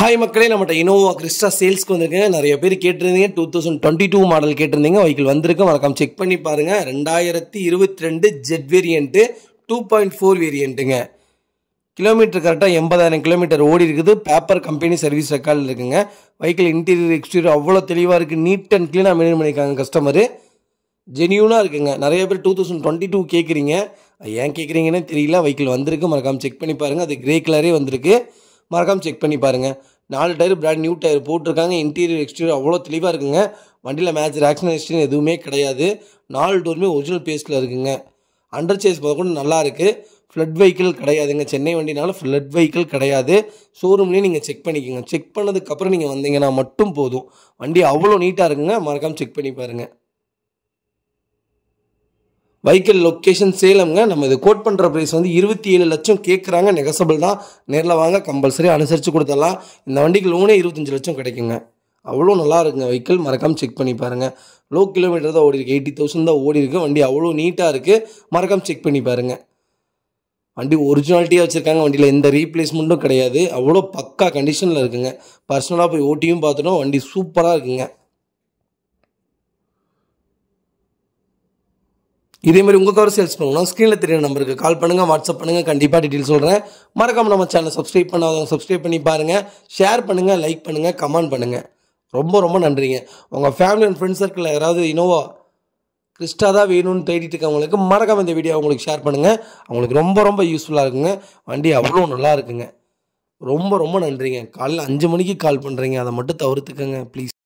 hi மக்களே நம்மகிட்ட Innova Crysta சேல்ஸ்க்கு வந்துருக்கேன் நிறைய பேர் கேட்டிருந்தீங்க two thousand twenty two model கேட்டிருந்தீங்க வைக்கல் வந்திருக்கு மறக்காம செக் பண்ணி பாருங்கள் ரெண்டாயிரத்தி இருபத்தி ரெண்டு Z variant two point four வேரியண்ட்டுங்க கிலோமீட்டர் கரெக்டாக எண்பதாயிரம் கிலோமீட்டர் ஓடி இருக்குது பேப்பர் கம்பெனி சர்வீஸ் ரெக்கார்டில் இருக்குங்க வைக்கல் இன்டீரியர் எக்ஸ்டீரியர் அவ்வளோ தெளிவாக இருக்குது நீட் அண்ட் க்ளீனாக மெயின்டைன் பண்ணியிருக்காங்க கஸ்டமரு ஜெனியூனாக இருக்குங்க நிறைய பேர் டூ தௌசண்ட் டுவெண்ட்டி டூ கேட்குறீங்க ஏன் கேட்குறீங்கன்னே தெரியல வைக்கல் வந்திருக்கு மறக்காமல் செக் பண்ணி பாருங்கள் அது கிரே கலரே வந்திருக்கு மறக்காமல் செக் பண்ணி பாருங்கள் நாலு டயர் பிராண்ட் நியூ டயர் போட்டிருக்காங்க இன்டீரியர் எக்ஸ்டீரியர் அவ்வளோ தெளிவாக இருக்குங்க வண்டியில் மேட்ச் ஆக்ஷன் எதுவுமே கிடையாது நாலு டோருமே ஒரிஜினல் பேஸில் இருக்குங்க அண்டர் சேஸ் கூட நல்லாயிருக்கு ஃப்ளட் வெஹிக்கிள் கிடையாதுங்க சென்னை வண்டினால ஃப்ளட் வெஹிக்கிள் கிடையாது ஷோரூம்லேயே நீங்கள் செக் பண்ணிக்கோங்க செக் பண்ணதுக்கப்புறம் நீங்கள் வந்தீங்கன்னா மட்டும் போதும் வண்டி அவ்வளோ நீட்டாக இருக்குங்க மறக்காமல் செக் பண்ணி பாருங்கள் வைக்கல் லொக்கேஷன் சேலம்ங்க நம்ம இது கோட் பண்ணுற ப்ரைஸ் வந்து இருபத்தி ஏழு லட்சம் கேட்குறாங்க நெகசபிள் தான் நேரில் வாங்க கம்பல்சரி அனுசரித்து கொடுத்தலாம் இந்த வண்டிக்கு லோனே இருபத்தஞ்சி லட்சம் கிடைக்குங்க அவ்வளோ நல்லா இருக்குங்க வெஹிக்கிள் மறக்காமல் செக் பண்ணி பாருங்கள் லோ கிலோமீட்டர் தான் ஓடி இருக்குது எயிட்டி தௌசண்ட் தான் ஓடி இருக்கு வண்டி அவ்வளோ நீட்டாக இருக்குது மறக்காமல் செக் பண்ணி பாருங்கள் வண்டி ஒரிஜினாலிட்டியாக வச்சுருக்காங்க வண்டியில் எந்த ரீப்ளேஸ்மெண்ட்டும் கிடையாது அவ்வளோ பக்கா கண்டிஷனில் இருக்குங்க பர்சனலாக போய் ஓட்டியும் பார்த்துட்டோம் வண்டி சூப்பராக இருக்குங்க இதே மாதிரி உங்கள் கவர் சேல்ஸ் பண்ணணும் ஸ்க்ரீனில் தெரியுற நம்பருக்கு கால் பண்ணுங்கள் வாட்ஸ்அப் பண்ணுங்கள் கண்டிப்பாக டீட்டெயில் சொல்கிறேன் மறக்காம நம்ம சேனல் சப்ஸ்கிரைப் பண்ணாதவங்க சப்ஸ்கிரைப் பண்ணி பாருங்கள் ஷேர் பண்ணுங்கள் லைக் பண்ணுங்கள் கமெண்ட் பண்ணுங்கள் ரொம்ப ரொம்ப நன்றிங்க உங்கள் ஃபேமிலி அண்ட் ஃப்ரெண்ட்ஸ் சர்க்கிளில் யாராவது இனோவா கிறிஸ்டா தான் வேணும்னு தேடிட்டு இருக்கவங்களுக்கு மறக்காம இந்த வீடியோ அவங்களுக்கு ஷேர் பண்ணுங்கள் அவங்களுக்கு ரொம்ப ரொம்ப யூஸ்ஃபுல்லாக இருக்குங்க வண்டி அவ்வளோ நல்லா இருக்குங்க ரொம்ப ரொம்ப நன்றிங்க காலையில் அஞ்சு மணிக்கு கால் பண்ணுறீங்க அதை மட்டும் தவிர்த்துக்கங்க ப்ளீஸ்